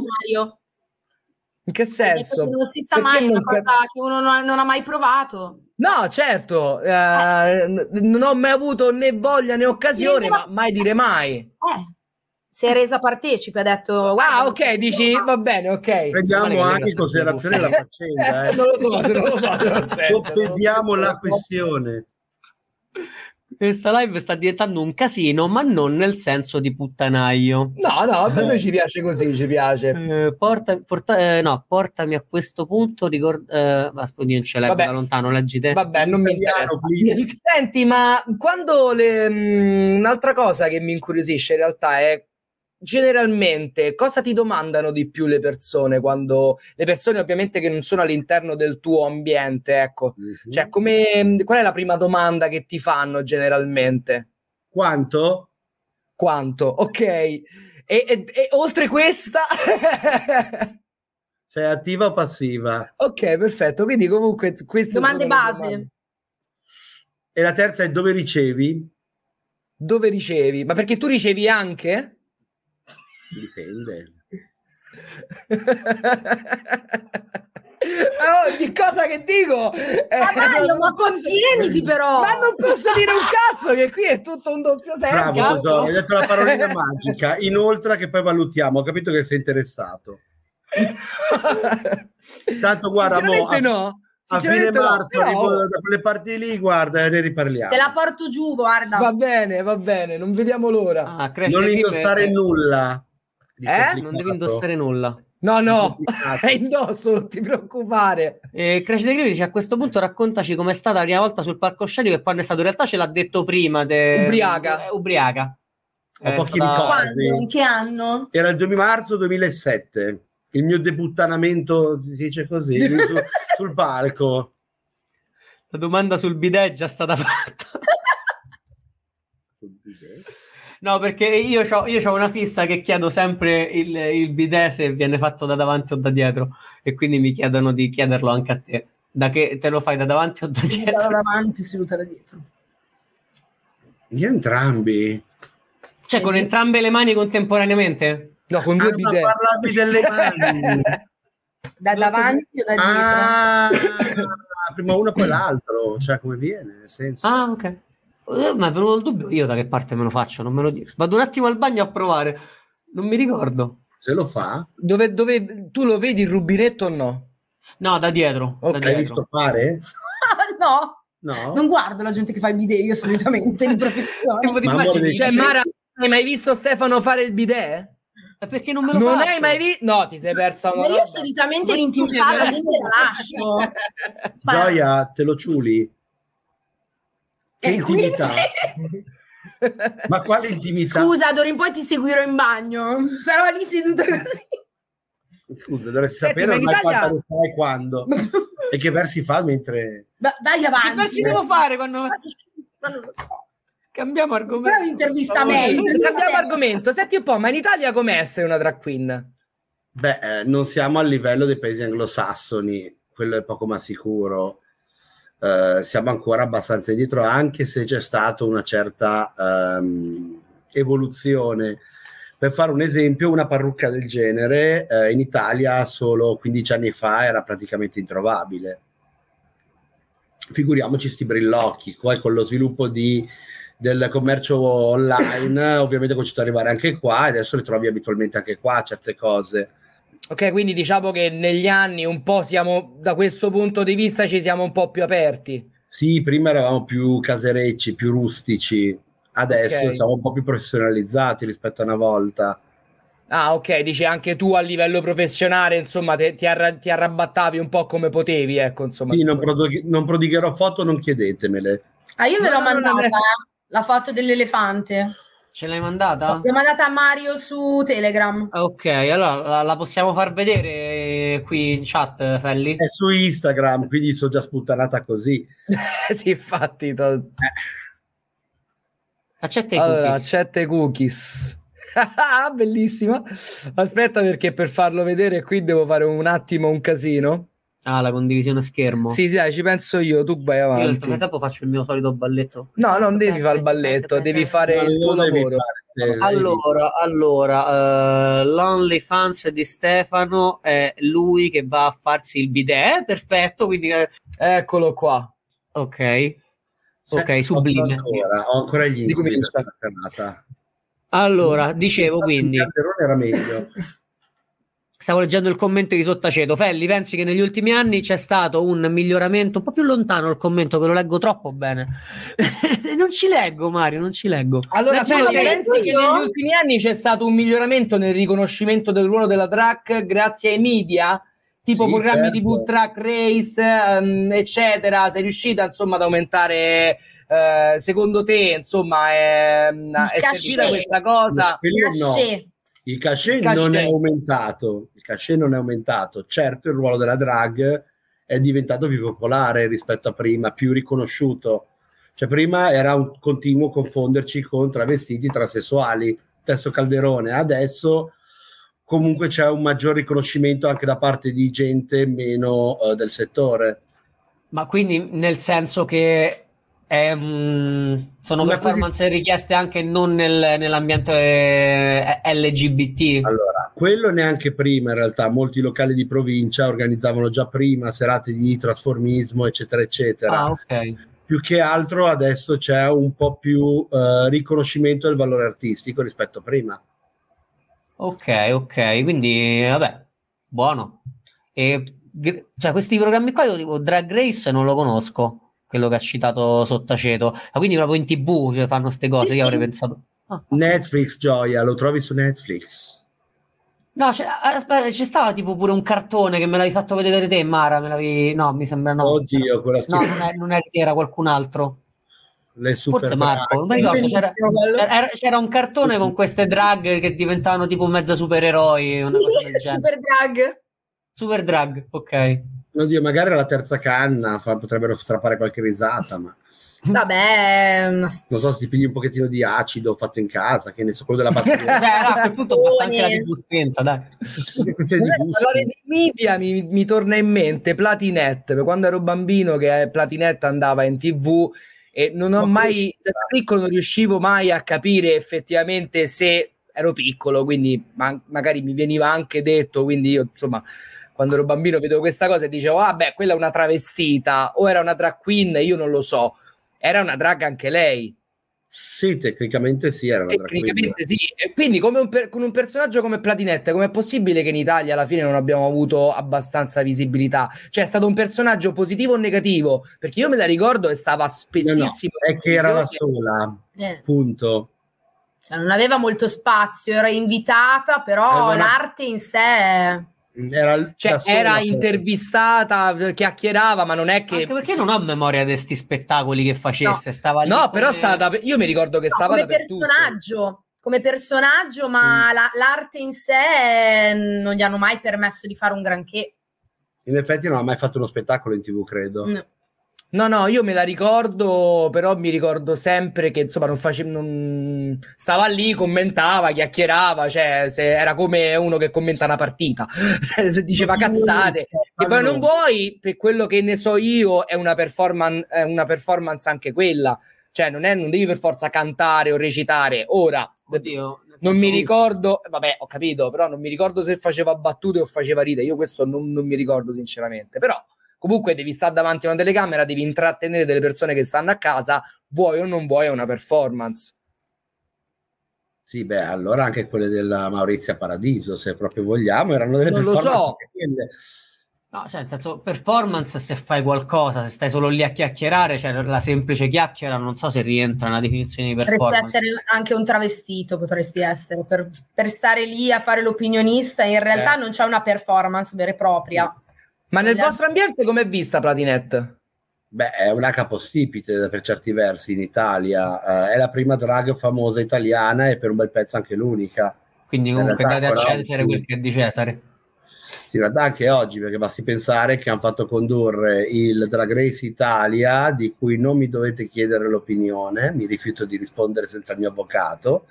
In che senso? Non si sa mai una cosa cap- che uno non ha mai provato. No, certo, eh, eh. non ho mai avuto né voglia né occasione, ma mai dire mai. Eh. Si è resa partecipe, ha detto... Ah, ok, dici, va bene, ok. Prendiamo anche in considerazione la faccenda. Eh. non lo so, non lo so. Soppesiamo la questione. Questa live sta diventando un casino, ma non nel senso di puttanaio. No, no, per eh. noi ci piace così, ci piace. Eh, porta, porta, eh, no, portami a questo punto, ricord- eh, non ce l'hai da lontano, leggite. Vabbè, non mi interessa. Senti, ma quando le, mh, mm, un'altra cosa che mi incuriosisce in realtà è generalmente cosa ti domandano di più le persone quando le persone ovviamente che non sono all'interno del tuo ambiente, ecco. Mm-hmm. Cioè, come qual è la prima domanda che ti fanno generalmente? Quanto? Quanto? Ok. E, e, e oltre questa Sei attiva o passiva? Ok, perfetto. Quindi comunque queste domande base. Domande. E la terza è dove ricevi? Dove ricevi? Ma perché tu ricevi anche? Dipende. Ma ogni cosa che dico ma, Mario, ma contieniti però ma non posso dire un cazzo che qui è tutto un doppio senso bravo Tony, hai detto la parolina magica inoltre che poi valutiamo ho capito che sei interessato tanto guarda mo, a, no a fine marzo no. tipo, da quelle parti lì guarda ne riparliamo te la porto giù guarda va bene va bene non vediamo l'ora ah, non indossare bene. nulla eh? Non devo indossare nulla. No, no, è indosso, non ti preoccupare. Eh, Crash De Grivi dice a questo punto raccontaci com'è stata la prima volta sul palcoscenico e quando è stato. In realtà ce l'ha detto prima. De... Ubriaca. Eh, ubriaca. Ho è pochi stata... ricordi. Quando? In che anno? Era il 2 marzo 2007. Il mio debuttanamento, si dice così, su, sul palco. La domanda sul bidet è già stata fatta. No, perché io ho una fissa che chiedo sempre il, il bidet se viene fatto da davanti o da dietro e quindi mi chiedono di chiederlo anche a te. Da che te lo fai da davanti o da dietro? Da davanti, si da dietro. Gli entrambi. Cioè con entrambe le mani contemporaneamente? No, con due ah, bidet. Ma parlavi delle mani. da davanti o da dietro? Ah, prima uno poi l'altro, cioè come viene, nel senso. Ah, ok. Eh, ma è venuto il dubbio io da che parte me lo faccio, non me lo dico. Vado un attimo al bagno a provare, non mi ricordo. Se lo fa? Dove, dove tu lo vedi il rubinetto o no? No, da dietro. Ok, da dietro. hai visto fare? no. No. Non guardo la gente che fa il bidet, io assolutamente, in professione. cioè, Mara, hai mai visto Stefano fare il bidet? Perché non me lo non faccio. hai mai visto? No, ti sei persa una. Ma io solitamente l'intimità la gente la lascio. Gioia, te lo ciuli. Che eh, intimità. Quindi... Ma quale intimità? Scusa, d'ora in poi ti seguirò in bagno. Sarò lì seduta eh. così. Scusa, dovresti Senti, sapere ormai Italia... quanta fai quando e che versi fa mentre... Da, dai avanti. Che versi devo fare quando... Ma non lo so. Cambiamo argomento. Però intervista Cambiamo argomento. Senti un po', ma in Italia com'è essere una drag queen? Beh, eh, non siamo a livello dei paesi anglosassoni, quello è poco ma sicuro. Eh, siamo ancora abbastanza indietro, anche se c'è stata una certa ehm, evoluzione. Per fare un esempio, una parrucca del genere eh, in Italia solo 15 anni fa era praticamente introvabile. Figuriamoci sti brillocchi, poi con lo sviluppo di del commercio online, ovviamente cominciato ad arrivare anche qua, e adesso le trovi abitualmente anche qua certe cose. Ok, quindi diciamo che negli anni un po' siamo, da questo punto di vista, ci siamo un po' più aperti. Sì, prima eravamo più caserecci, più rustici, adesso okay. siamo un po' più professionalizzati rispetto a una volta. Ah, ok, dice anche tu a livello professionale, insomma, te, ti, arra- ti, arrabattavi un po' come potevi, ecco, insomma. Sì, non, prodig- non, prodigherò foto, non chiedetemele. Ah, io ve no, l'ho no, mandata, no, la foto dell'elefante. Ce l'hai mandata? L'ho mandata a Mario su Telegram. Ok, allora la, la possiamo far vedere qui in chat, Felli? È su Instagram, quindi sono già sputtanata così. sì, infatti. To... Eh. Accetta i allora, Accetta i cookies. Bellissima. Aspetta perché per farlo vedere qui devo fare un attimo un casino. Ah, la condivisione a schermo? Sì, sì, dai, ci penso io, tu vai avanti. Io nel frattempo faccio il mio solito balletto. No, non devi fare il balletto, devi fare il tuo lavoro. Fare, allora, allora, uh, l'Only Fans di Stefano è lui che va a farsi il bidet, eh, perfetto, quindi... Eh, eccolo qua. Ok. Ok, sublime. Ancora, ho ancora gli Di Allora, dicevo quindi... Il era meglio. Stavo leggendo il commento di Sottaceto. Felli, pensi che negli ultimi anni c'è stato un miglioramento un po' più lontano il commento, che lo leggo troppo bene. non ci leggo, Mario, non ci leggo. Allora, Felli, pensi io? che negli ultimi anni c'è stato un miglioramento nel riconoscimento del ruolo della track grazie ai media? Tipo sì, programmi certo. boot track race, um, eccetera. Sei riuscita, insomma, ad aumentare... Eh, secondo te, insomma, è, è servita questa cosa? Il cachet, no. Il cachet, il cachet non è aumentato il cachet non è aumentato, certo il ruolo della drag è diventato più popolare rispetto a prima, più riconosciuto. Cioè prima era un continuo confonderci con travestiti transessuali, testo Calderone, adesso comunque c'è un maggior riconoscimento anche da parte di gente meno uh, del settore. Ma quindi nel senso che Ehm, sono una performance posi- richieste anche non nel, nell'ambiente eh, LGBT. Allora, quello neanche prima in realtà, molti locali di provincia organizzavano già prima serate di trasformismo, eccetera, eccetera. Ah, ok. Più che altro adesso c'è un po' più eh, riconoscimento del valore artistico rispetto a prima. Ok, ok, quindi vabbè, buono. E, cioè, questi programmi qua, io dico, Drag Race non lo conosco quello che ha citato Sottaceto. Ma quindi proprio in tv cioè, fanno queste cose, sì, io avrei sì. pensato... Ah. Netflix, Gioia, lo trovi su Netflix? No, c'è, cioè, aspetta, c'è stava tipo pure un cartone che me l'avevi fatto vedere te, Mara, me l'avevi... No, mi sembra no. Oddio, quella No, non, è, non è, era qualcun altro le super Forse Marco, non mi ricordo, c'era, c'era, c'era, un cartone con queste drag che diventavano tipo mezza supereroi, una cosa del genere. super drag. Super drag, ok. Oddio, magari alla terza canna fa, potrebbero strappare qualche risata, ma... Vabbè, non so se ti pigli un pochettino di acido fatto in casa, che ne so, quello della batteria. eh, a quel punto basta anche la degustenta, dai. Parlare di media mi, mi, torna in mente Platinette, quando ero bambino che eh, Platinette andava in tv e non ho Ma mai, da piccolo non riuscivo mai a capire effettivamente se ero piccolo, quindi ma, magari mi veniva anche detto, quindi io insomma quando ero bambino vedevo questa cosa e dicevo, ah beh, quella è una travestita o era una drag queen, io non lo so. Era una drag anche lei. Sì, tecnicamente sì, era una tecnicamente sì. E quindi come un per, con un personaggio come Platinette, com'è possibile che in Italia alla fine non abbiamo avuto abbastanza visibilità? Cioè è stato un personaggio positivo o negativo? Perché io me la ricordo e stava spessissimo. No, no. È che era la sola, eh. punto. Cioè, non aveva molto spazio, era invitata, però aveva l'arte una... in sé... È era, cioè, era intervistata, chiacchierava, ma non è che. Anche perché non ho memoria di questi spettacoli che facesse. No, stava lì no come... però stata. Io mi ricordo che no, stava. Come personaggio, come personaggio, sì. ma la, l'arte in sé eh, non gli hanno mai permesso di fare un granché. In effetti, non ha mai fatto uno spettacolo in tv, credo. No. No, no, io me la ricordo, però mi ricordo sempre che insomma non faceva. Non... Stava lì, commentava, chiacchierava, cioè era come uno che commenta una partita, diceva cazzate. E poi non vuoi, per quello che ne so io, è una, performan- è una performance anche quella. Cioè, non, è, non devi per forza cantare o recitare. Ora, Oddio, non mi ricordo, vabbè, ho capito, però non mi ricordo se faceva battute o faceva ride. Io questo non, non mi ricordo, sinceramente. Però comunque devi stare davanti a una telecamera, devi intrattenere delle persone che stanno a casa, vuoi o non vuoi, è una performance. Sì, beh, allora anche quelle della Maurizia Paradiso, se proprio vogliamo, erano delle non performance. Non lo so. No, cioè, nel senso, performance se fai qualcosa, se stai solo lì a chiacchierare, cioè la semplice chiacchiera, non so se rientra nella definizione di performance. Potresti essere anche un travestito, potresti essere, per, per stare lì a fare l'opinionista, in realtà eh. non c'è una performance vera e propria. Ma nel vostro ambiente com'è vista Platinette? Beh, è una capostipite per certi versi in Italia, eh, è la prima drag famosa italiana e per un bel pezzo anche l'unica. Quindi comunque date a Cesare quel che è di Cesare. In realtà anche oggi, perché basti pensare che hanno fatto condurre il Drag Race Italia, di cui non mi dovete chiedere l'opinione, mi rifiuto di rispondere senza il mio avvocato,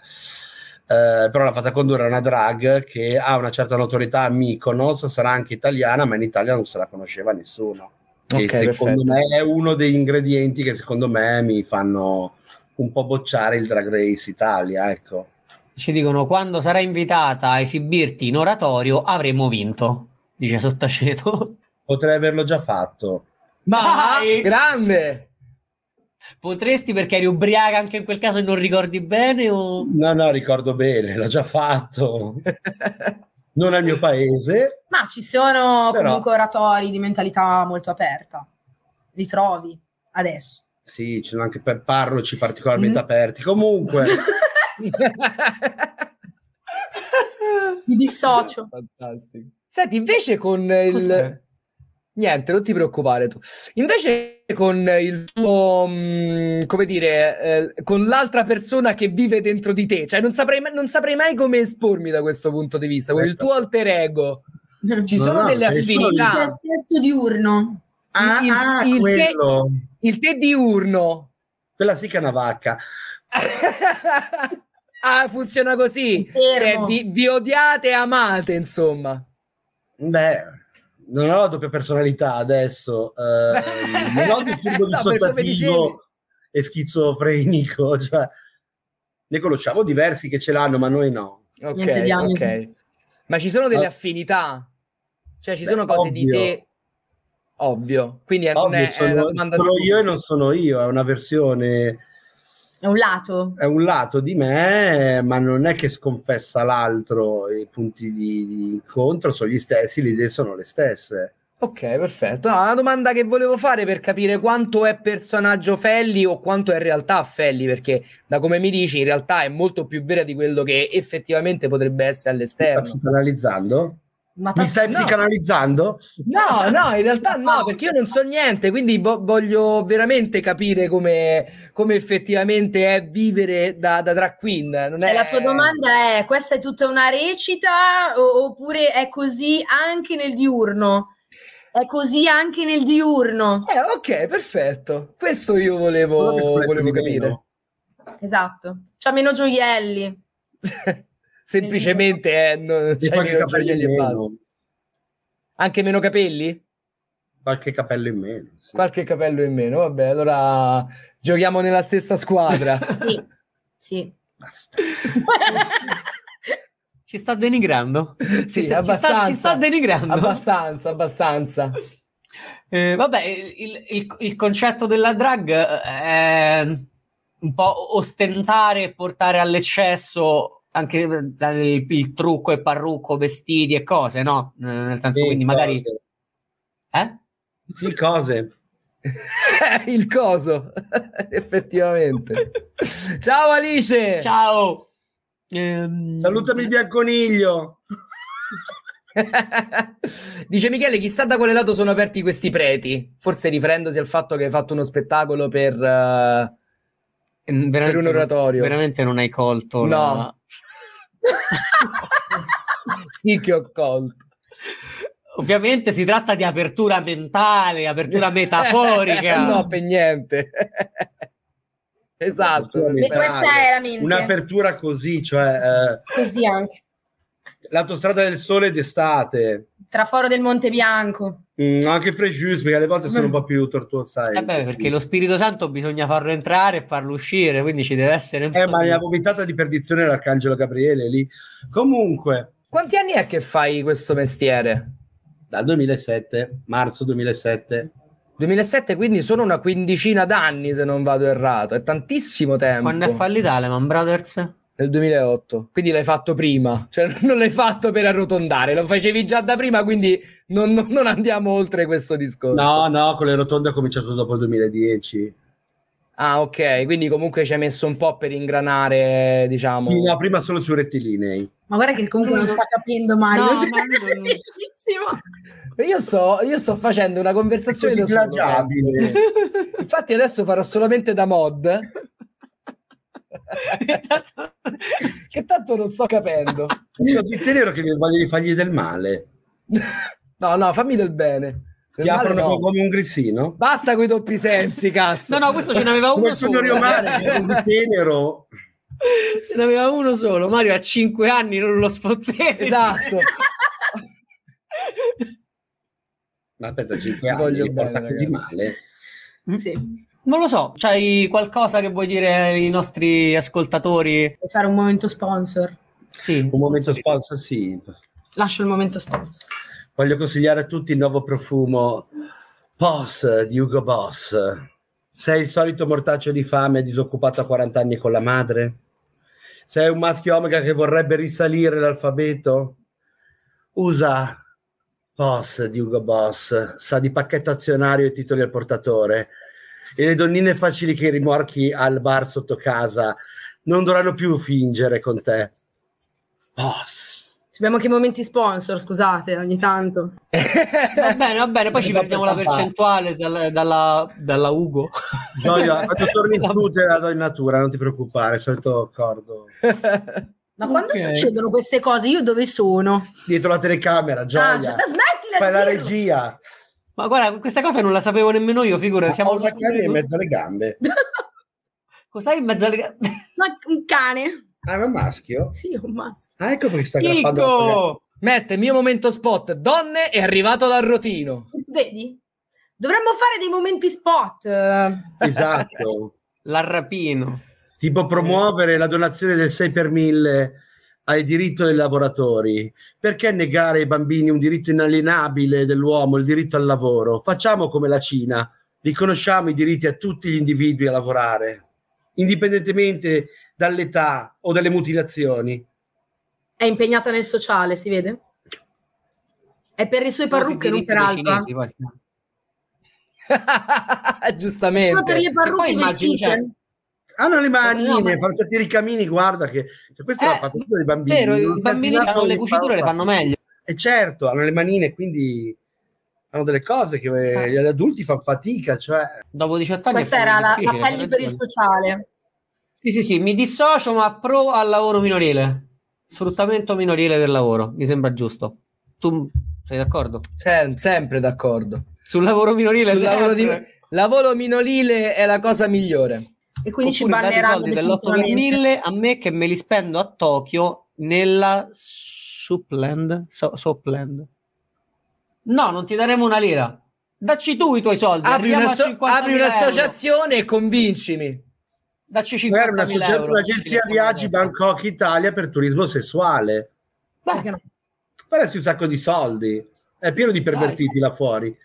eh, però l'ha fatta condurre una drag che ha una certa notorietà a Mykonos, sarà anche italiana, ma in Italia non se la conosceva nessuno. Che okay, secondo perfetto. me è uno degli ingredienti che secondo me mi fanno un po' bocciare il Drag Race Italia, ecco. Ci dicono quando sarai invitata a esibirti in oratorio avremo vinto, dice Sottaceto. Potrei averlo già fatto. Ma grande! Potresti perché eri ubriaca anche in quel caso e non ricordi bene? O... No, no, ricordo bene, l'ho già fatto. non al mio paese. Ma ci sono però... comunque oratori di mentalità molto aperta. Li trovi adesso. Sì, ci sono anche per parroci particolarmente mm. aperti. Comunque. Mi dissocio. Fantastico. Senti, invece con il... Cos'è? Niente, non ti preoccupare tu. Invece con il tuo, mm, come dire, eh, con l'altra persona che vive dentro di te. Cioè, non saprei, non saprei mai come espormi da questo punto di vista, con il certo. tuo alter ego. Ci no, sono no, delle affinità. Il sesso diurno. Ah, il, ah, il, te, il te diurno. Quella sì che è una vacca. ah, funziona così. Cioè, vi, vi odiate e amate, insomma. Beh, non ho la doppia personalità adesso, eh, non ho il disturbo dissociativo no, e schizofrenico, cioè, ne conosciamo diversi che ce l'hanno, ma noi no. Ok, okay. Ma ci sono delle ah. affinità? Cioè ci Beh, sono cose ovvio. di te... Ovvio, quindi ovvio, è, sono, è sono io e non sono io, è una versione è un lato. È un lato di me, ma non è che sconfessa l'altro, i punti di, di incontro sono gli stessi, le idee sono le stesse. Ok, perfetto. No, domanda che volevo fare per capire quanto è personaggio Felli o quanto è realtà Felli, perché da come mi dici in realtà è molto più vera di quello che effettivamente potrebbe essere all'esterno. analizzando? Ma Mi stai no. psicanalizzando? No, no, in realtà no, perché io non so niente, quindi vo- voglio veramente capire come, come effettivamente è vivere da, da drag queen. Cioè, è... Cioè, la tua domanda è, questa è tutta una recita oppure è così anche nel diurno? È così anche nel diurno. Eh, ok, perfetto. Questo io volevo, volevo capire. Esatto. C'ha meno gioielli. semplicemente eh, non, c'hai meno capelli Anche meno capelli? Qualche capello in meno. Sì. Qualche capello in meno, vabbè, allora giochiamo nella stessa squadra. sì, sì. Basta. ci sta denigrando? Sì, ci sta, abbastanza. Ci sta, ci sta denigrando. Abbastanza, abbastanza. Eh, vabbè, il, il, il, concetto della drag eh, è un po' ostentare e portare all'eccesso anche il, eh, il, trucco e parrucco, vestiti e cose, no? Nel senso, sì, quindi magari... Cose. Eh? Sì, cose. il coso, effettivamente. Ciao Alice! Ciao! Ehm... Salutami via coniglio! Dice Michele, chissà da quale lato sono aperti questi preti, forse riferendosi al fatto che hai fatto uno spettacolo per... Uh... per un oratorio. Veramente non hai colto. No. La... sì che ho colto. Ovviamente si tratta di apertura mentale, apertura metaforica. no, per niente. esatto. Un'apertura così, cioè... Eh, così anche. L'autostrada del sole d'estate. Traforo del Monte Bianco. Mm, anche fresh perché alle volte sono un po' più tortuoso sai, eh perché sì. lo Spirito Santo bisogna farlo entrare e farlo uscire quindi ci deve essere eh, ma la vomitata di perdizione l'Arcangelo Gabriele lì comunque quanti anni è che fai questo mestiere? dal 2007 marzo 2007 2007 quindi sono una quindicina d'anni se non vado errato è tantissimo tempo quando è fallita Lehman Brothers? Nel 2008. Quindi l'hai fatto prima, cioè non l'hai fatto per arrotondare, lo facevi già da prima, quindi non, non, non andiamo oltre questo discorso. No, no, con le rotonde ho cominciato dopo il 2010. Ah, ok, quindi comunque ci hai messo un po' per ingranare, diciamo. Sì, no, prima solo su rettilinei. Ma guarda che comunque non sta capendo Mario. No, cioè, ma io, sto, io sto facendo una conversazione da solo, infatti adesso farò solamente da mod che tanto non sto capendo. Io così tenero che voglio fargli del male. No, no, fammi del bene. Ti aprono no. come un grissino? Basta con i doppi sensi, cazzo. No, no, questo ce n'aveva uno solo. un tenero. Ce n'aveva uno solo. Mario ha cinque anni non lo spotteva. Esatto. Ma aspetta, cinque anni Voglio bene, porta così male. Sì. Non lo so, c'hai qualcosa che vuoi dire ai nostri ascoltatori? Puoi fare un momento sponsor? Sì. Un momento sponsor, sì. Lascio il momento sponsor. Voglio consigliare a tutti il nuovo profumo POS di Ugo Boss. Sei il solito mortaccio di fame disoccupato a 40 anni con la madre? Sei un maschio omega che vorrebbe risalire l'alfabeto? Usa POS di Ugo Boss, sa di pacchetto azionario e titoli al portatore e le donnine facili che rimorchi al bar sotto casa non dovranno più fingere con te. Boss. Abbiamo anche i momenti sponsor, scusate, ogni tanto. va bene, va bene, poi ci perdiamo la percentuale dalla, dalla, dalla Ugo. Gioia, quando torni in studio te la do in natura, non ti preoccupare, solito accordo. Ma quando succedono queste cose? Io dove sono? Dietro la telecamera, Gioia. Ah, cioè, smettila Fai la dirlo. regia. Ma guarda, questa cosa non la sapevo nemmeno io, figura. Siamo una cane in mezzo alle gambe. Cos'hai in mezzo alle gambe? un cane. Ah, è un maschio? Sì, è un maschio. Ah, ecco perché sta aggrappando. Matt, mio momento spot. Donne è arrivato dal rotino. Vedi? Dovremmo fare dei momenti spot. Esatto. L'arrapino. Tipo promuovere la donazione del 6 per 1000 al diritto dei lavoratori, perché negare ai bambini un diritto inalienabile dell'uomo, il diritto al lavoro? Facciamo come la Cina, riconosciamo i diritti a tutti gli individui a lavorare, indipendentemente dall'età o dalle mutilazioni. È impegnata nel sociale, si vede? È per le sue parrucche, non per altro. Eh. Giustamente. Ma per le parrucche cioè, vestite. Immagini, cioè, hanno ah, le manine, no, fanno certi ricamini, guarda che cioè, questa eh, è la fattura dei bambini. Vero, i bambini che hanno le cuciture le fanno meglio. E eh, certo, hanno le manine, quindi hanno delle cose che eh. eh. gli adulti fanno fatica. Cioè... Dopo 18 anni... Questa era la, la pelle per il sociale. Sì, sì, sì, mi dissocio ma pro al lavoro minorile. Sfruttamento minorile del lavoro, mi sembra giusto. Tu sei d'accordo? Sem- sempre d'accordo. Sul lavoro minorile? Sul lavoro, di... lavoro minorile è la cosa migliore. E quindi Oppure ci banneranno soldi dell'8 per 1000 a me che me li spendo a Tokyo nella Supland. So, Sopland. No, non ti daremo una lira. Dacci tu i tuoi soldi. Apri, una so- apri un'associazione e convincimi. Dacci 50 euro. Era un'agenzia viaggi Bangkok Italia per turismo sessuale. Beh, Perché no? Faresti un sacco di soldi. È pieno di pervertiti Dai. là fuori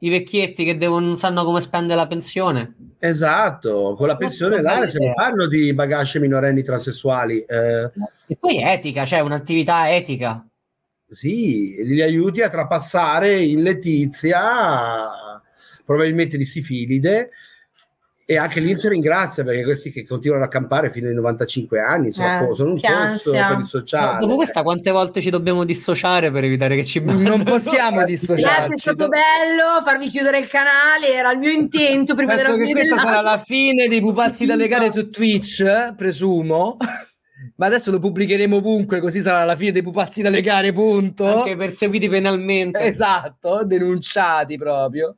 i vecchietti che devono, non sanno come spendere la pensione. Esatto, con la pensione là se ne fanno di bagasce minorenni transessuali. Eh. E poi etica, cioè un'attività etica. Sì, li aiuti a trapassare in Letizia, probabilmente di sifilide, e anche l'Inter ringrazia perché questi che continuano a campare fino ai 95 anni sono, eh, sono un costo per il sociale. Ma dopo questa quante volte ci dobbiamo dissociare per evitare che ci bannano? Non possiamo dissociarci. Grazie, è stato bello farvi chiudere il canale, era il mio intento prima Penso della che questa sarà la fine dei pupazzi da legare su Twitch, presumo. Ma adesso lo pubblicheremo ovunque, così sarà la fine dei pupazzi da legare, punto. Anche perseguiti penalmente. Esatto, denunciati proprio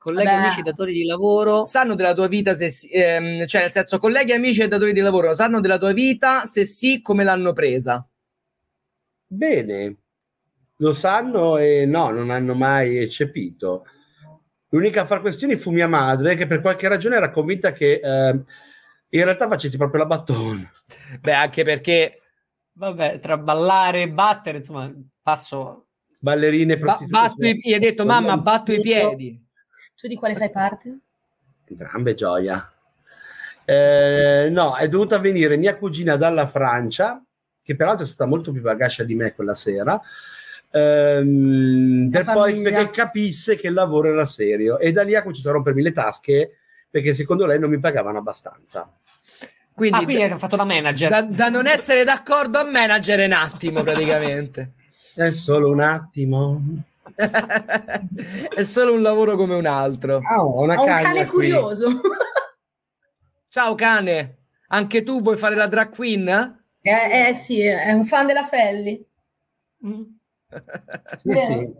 colleghi, Beh. amici, datori di lavoro sanno della tua vita se si, ehm, cioè nel senso colleghi, amici e datori di lavoro sanno della tua vita se sì come l'hanno presa? Bene, lo sanno e no, non hanno mai eccepito. L'unica a far questioni fu mia madre che per qualche ragione era convinta che ehm, in realtà facessi proprio la battona. Beh, anche perché vabbè, tra ballare e battere, insomma, passo ballerine ba- batto i, gli hai detto mamma batto i piedi tu di quale fai parte? Entrambe gioia. Eh, no, è dovuta venire mia cugina dalla Francia, che peraltro è stata molto più bagascia di me quella sera, ehm, per poi perché capisse che il lavoro era serio. E da lì ha cominciato a rompermi le tasche perché secondo lei non mi pagavano abbastanza. Quindi, ah, quindi ha fatto da manager. Da, da, non essere d'accordo a manager è un attimo praticamente. è solo un attimo. è solo un lavoro come un altro. Ah, ho, ho un cane qui. curioso. Ciao cane, anche tu vuoi fare la drag queen? Eh, eh sì, è un fan della Felli. Mm. Sì, sì.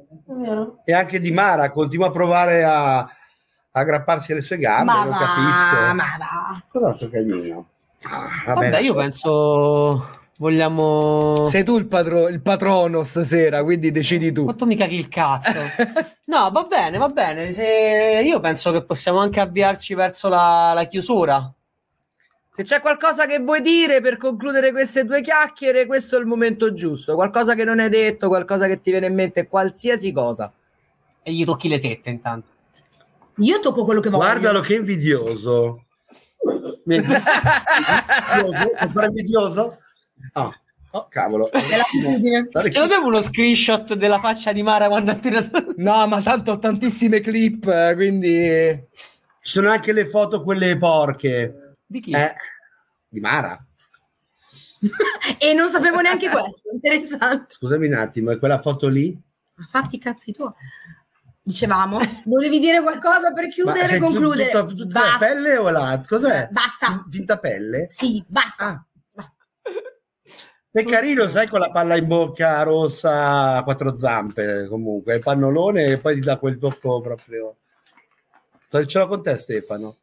E anche di Mara continua a provare a, aggrapparsi alle sue gambe, ma non va, capisco. Ma va. Cosa sto cagnino? Ah, vabbè, vabbè io penso Vogliamo. Sei tu il, patro... il patrono stasera, quindi decidi tu. Fatto mica chi il cazzo. no, va bene, va bene. Se... Io penso che possiamo anche avviarci verso la, la chiusura. Se c'è qualcosa che vuoi dire per concludere queste due chiacchiere, questo è il momento giusto. Qualcosa che non hai detto, qualcosa che ti viene in mente, qualsiasi cosa. E gli tocchi le tette intanto. Io tocco quello che voglio. Guardalo che invidioso. invidioso? Ah. Oh, oh cavolo. Ce l'abbiamo uno screenshot della faccia di Mara quando ha tirato... No, ma tanto ho tantissime clip, eh, quindi... Ci sono anche le foto quelle porche. Di chi? Eh, di Mara. e non sapevo neanche questo, interessante. Scusami un attimo, è quella foto lì? Ma fatti i cazzi tuoi. Dicevamo, volevi dire qualcosa per chiudere e concludere? Tutta, tutta la pelle o la... Cos'è? Basta. Finta pelle? Sì, basta. Ah. È carino, sai, con la palla in bocca rossa a quattro zampe, comunque, il pannolone e poi ti dà quel tocco proprio. Ce l'ho con te, Stefano.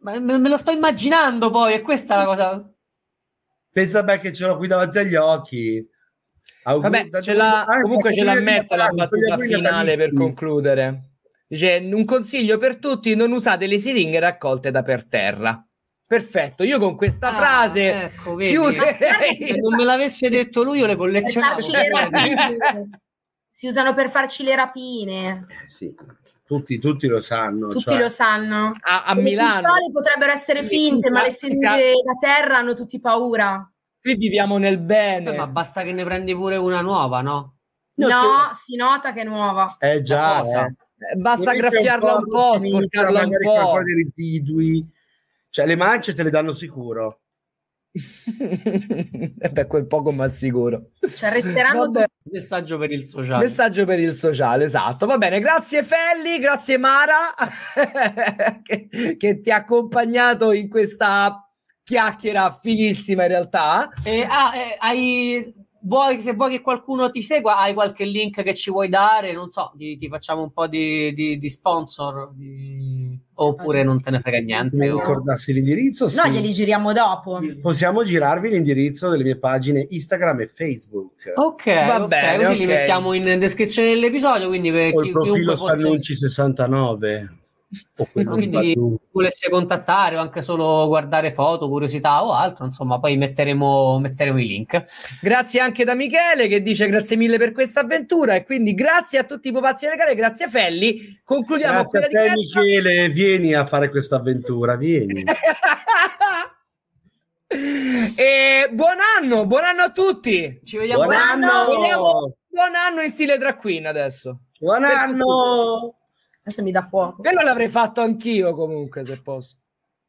Ma me lo sto immaginando poi, è questa la cosa. Pensa beh che ce l'ho qui davanti agli occhi. Vabbè, ce l'ha, comunque ce l'ha metta la battuta finale per concludere. Dice, un consiglio per tutti, non usate le siringhe raccolte da per terra. Perfetto, io con questa ah, frase ecco, chiuderei. Se non me l'avesse detto lui, io le collezionavo. Cioè, si usano per farci le rapine. Eh, sì. Tutti, tutti, lo sanno. Tutti cioè... lo sanno. A, a Milano. Le potrebbero essere finte, ma le siringhe da terra hanno tutti paura. Qui viviamo nel bene. Eh, ma basta che ne prendi pure una nuova, no? No, no te... si nota che è nuova. Eh già, eh. basta graffiarla un po', sporcarla un po'. Un po', un po' di residui cioè, le mance te le danno sicuro. Eh beh, quel poco ma sicuro. Cioè, resteranno Vabbè. messaggio per il sociale. Messaggio per il sociale, esatto. Va bene, grazie Felli, grazie Mara che, che ti ha accompagnato in questa chiacchiera fighissima in realtà. Eh, ah, eh, hai, vuoi, se vuoi che qualcuno ti segua, hai qualche link che ci vuoi dare? Non so, ti, ti facciamo un po' di, di, di sponsor. Di... Oppure non te ne frega niente. Se o... ricordassi l'indirizzo? Sì. No, glieli giriamo dopo. Possiamo girarvi l'indirizzo delle mie pagine Instagram e Facebook. Ok, va okay, bene. Così okay. li mettiamo in descrizione dell'episodio. Quindi per eh, o chi, il profilo Sannunci69. Possa o quello quindi di volesse contattare o anche solo guardare foto, curiosità o altro, insomma, poi metteremo, metteremo i link. Grazie anche da Michele che dice grazie mille per questa avventura e quindi grazie a tutti i pupazzi legale, grazie a Felli. Concludiamo grazie a te Michele, vieni a fare questa avventura, vieni. e buon anno, buon anno a tutti. Ci vediamo. Buon anno. Buon anno, buon anno in stile drag queen adesso. Buon per anno. Tutti. Adesso mi dà fuoco. Quello l'avrei fatto anch'io comunque, se posso.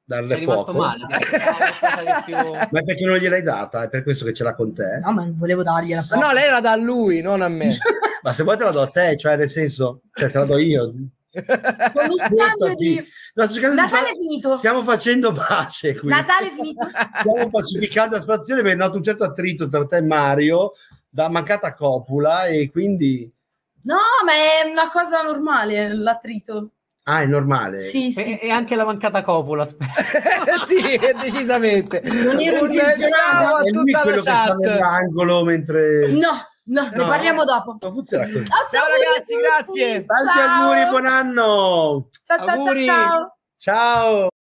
Darle C'è rimasto fuoco. male. ma perché non gliel'hai data? È per questo che ce l'ha con te? No, ma volevo dargliela. Però. no, lei la dà a lui, non a me. ma se vuoi te la do a te, cioè nel senso, cioè te la do io. Con un di... Natale fare... è finito. Stiamo facendo pace qui. Natale è finito. Stiamo pacificando la situazione perché è nato un certo attrito tra te e Mario da mancata copula e quindi No, ma è una cosa normale l'attrito. Ah, è normale. Sì, sì, e, sì. e anche la mancata copula. sì, decisamente. Non ero un ciao a tutta la chat. L'angolo mentre No, no, no, ne parliamo dopo. Ciao, ciao ragazzi, grazie. Tanti auguri, buon anno. Ciao, ciao, auguri. ciao. Ciao. ciao.